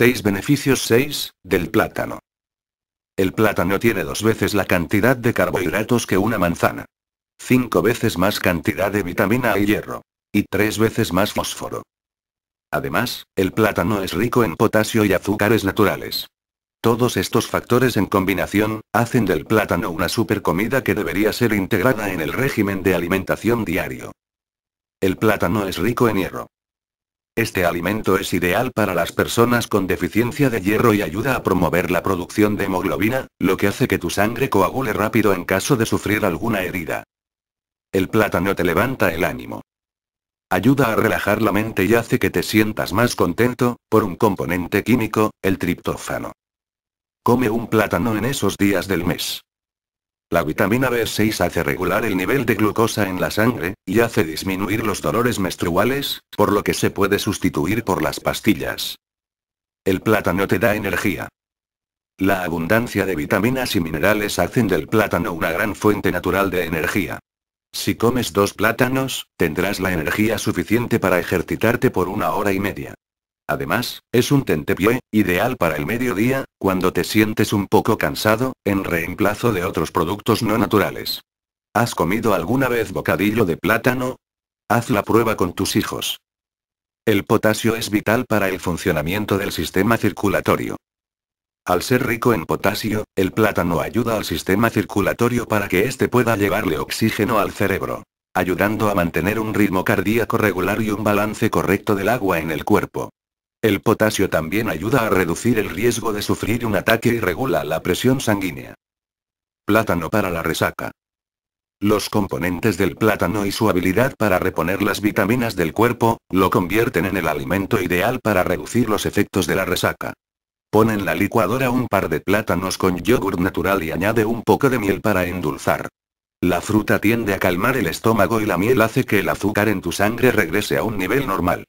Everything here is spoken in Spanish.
6 beneficios 6, del plátano. El plátano tiene dos veces la cantidad de carbohidratos que una manzana. Cinco veces más cantidad de vitamina A y hierro. Y tres veces más fósforo. Además, el plátano es rico en potasio y azúcares naturales. Todos estos factores en combinación, hacen del plátano una super comida que debería ser integrada en el régimen de alimentación diario. El plátano es rico en hierro. Este alimento es ideal para las personas con deficiencia de hierro y ayuda a promover la producción de hemoglobina, lo que hace que tu sangre coagule rápido en caso de sufrir alguna herida. El plátano te levanta el ánimo. Ayuda a relajar la mente y hace que te sientas más contento, por un componente químico, el triptófano. Come un plátano en esos días del mes. La vitamina B6 hace regular el nivel de glucosa en la sangre, y hace disminuir los dolores menstruales, por lo que se puede sustituir por las pastillas. El plátano te da energía. La abundancia de vitaminas y minerales hacen del plátano una gran fuente natural de energía. Si comes dos plátanos, tendrás la energía suficiente para ejercitarte por una hora y media. Además, es un tentepié, ideal para el mediodía, cuando te sientes un poco cansado, en reemplazo de otros productos no naturales. ¿Has comido alguna vez bocadillo de plátano? Haz la prueba con tus hijos. El potasio es vital para el funcionamiento del sistema circulatorio. Al ser rico en potasio, el plátano ayuda al sistema circulatorio para que éste pueda llevarle oxígeno al cerebro, ayudando a mantener un ritmo cardíaco regular y un balance correcto del agua en el cuerpo. El potasio también ayuda a reducir el riesgo de sufrir un ataque y regula la presión sanguínea. Plátano para la resaca. Los componentes del plátano y su habilidad para reponer las vitaminas del cuerpo, lo convierten en el alimento ideal para reducir los efectos de la resaca. Pon en la licuadora un par de plátanos con yogur natural y añade un poco de miel para endulzar. La fruta tiende a calmar el estómago y la miel hace que el azúcar en tu sangre regrese a un nivel normal.